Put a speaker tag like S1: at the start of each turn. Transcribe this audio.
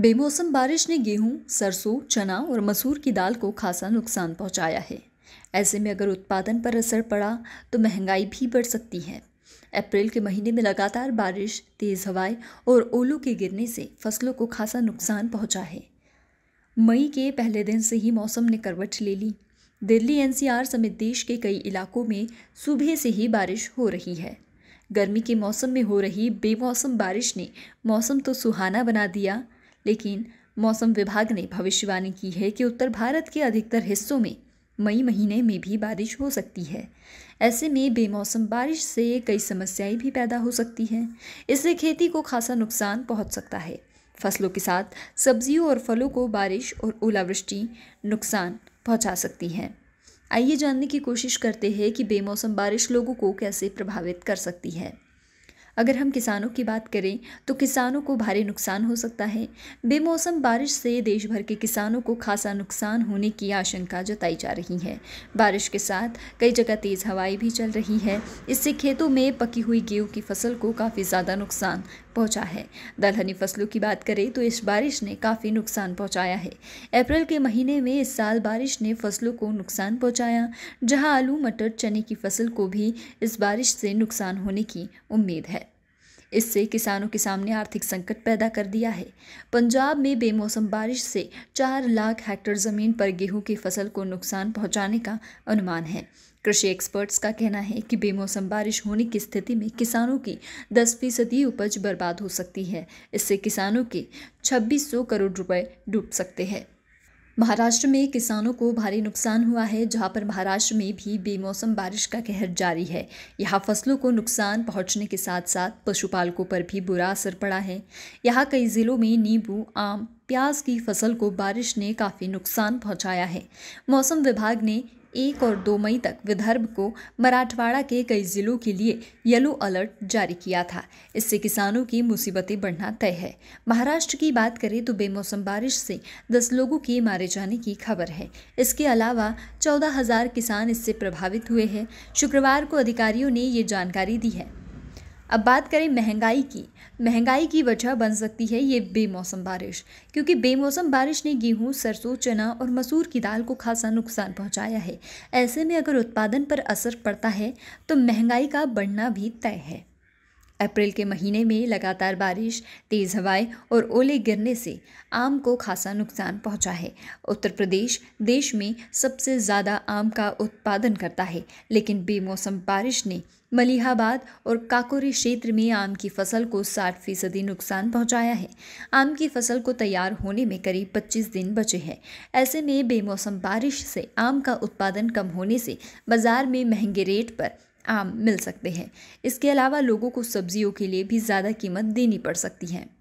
S1: बेमौसम बारिश ने गेहूं, सरसों चना और मसूर की दाल को खासा नुकसान पहुंचाया है ऐसे में अगर उत्पादन पर असर पड़ा तो महंगाई भी बढ़ सकती है अप्रैल के महीने में लगातार बारिश तेज़ हवाएं और ओलों के गिरने से फसलों को खासा नुकसान पहुंचा है मई के पहले दिन से ही मौसम ने करवट ले ली दिल्ली एनसीआर समेत देश के कई इलाकों में सुबह से ही बारिश हो रही है गर्मी के मौसम में हो रही बेमौसम बारिश ने मौसम तो सुहाना बना दिया लेकिन मौसम विभाग ने भविष्यवाणी की है कि उत्तर भारत के अधिकतर हिस्सों में मई महीने में भी बारिश हो सकती है ऐसे में बेमौसम बारिश से कई समस्याएं भी पैदा हो सकती हैं इससे खेती को खासा नुकसान पहुंच सकता है फसलों के साथ सब्जियों और फलों को बारिश और ओलावृष्टि नुकसान पहुंचा सकती हैं आइए जानने की कोशिश करते हैं कि बेमौसम बारिश लोगों को कैसे प्रभावित कर सकती है अगर हम किसानों की बात करें तो किसानों को भारी नुकसान हो सकता है बेमौसम बारिश से देश भर के किसानों को खासा नुकसान होने की आशंका जताई जा रही है बारिश के साथ कई जगह तेज़ हवाएं भी चल रही है इससे खेतों में पकी हुई गेहूं की फसल को काफ़ी ज़्यादा नुकसान पहुंचा है दलहनी फसलों की बात करें तो इस बारिश ने काफ़ी नुकसान पहुंचाया है अप्रैल के महीने में इस साल बारिश ने फसलों को नुकसान पहुंचाया जहां आलू मटर चने की फसल को भी इस बारिश से नुकसान होने की उम्मीद है इससे किसानों के सामने आर्थिक संकट पैदा कर दिया है पंजाब में बेमौसम बारिश से चार लाख हेक्टर ज़मीन पर गेहूं की फसल को नुकसान पहुंचाने का अनुमान है कृषि एक्सपर्ट्स का कहना है कि बेमौसम बारिश होने की स्थिति में किसानों की दस फीसदी उपज बर्बाद हो सकती है इससे किसानों के 2600 करोड़ रुपए डूब सकते हैं महाराष्ट्र में किसानों को भारी नुकसान हुआ है जहां पर महाराष्ट्र में भी बेमौसम बारिश का कहर जारी है यहां फसलों को नुकसान पहुंचने के साथ साथ पशुपालकों पर भी बुरा असर पड़ा है यहां कई ज़िलों में नींबू आम प्याज की फसल को बारिश ने काफ़ी नुकसान पहुंचाया है मौसम विभाग ने एक और दो मई तक विदर्भ को मराठवाड़ा के कई जिलों के लिए येलो अलर्ट जारी किया था इससे किसानों की मुसीबतें बढ़ना तय है महाराष्ट्र की बात करें तो बेमौसम बारिश से दस लोगों के मारे जाने की खबर है इसके अलावा चौदह हजार किसान इससे प्रभावित हुए हैं शुक्रवार को अधिकारियों ने ये जानकारी दी है अब बात करें महंगाई की महंगाई की वजह बन सकती है ये बेमौसम बारिश क्योंकि बेमौसम बारिश ने गेहूँ सरसों चना और मसूर की दाल को खासा नुकसान पहुँचाया है ऐसे में अगर उत्पादन पर असर पड़ता है तो महंगाई का बढ़ना भी तय है अप्रैल के महीने में लगातार बारिश तेज़ हवाएं और ओले गिरने से आम को खासा नुकसान पहुंचा है उत्तर प्रदेश देश में सबसे ज़्यादा आम का उत्पादन करता है लेकिन बेमौसम बारिश ने मलिहाबाद और काकोरी क्षेत्र में आम की फसल को 60 फीसदी नुकसान पहुंचाया है आम की फसल को तैयार होने में करीब 25 दिन बचे हैं ऐसे में बेमौसम बारिश से आम का उत्पादन कम होने से बाजार में महंगे रेट पर आम मिल सकते हैं इसके अलावा लोगों को सब्जियों के लिए भी ज़्यादा कीमत देनी पड़ सकती है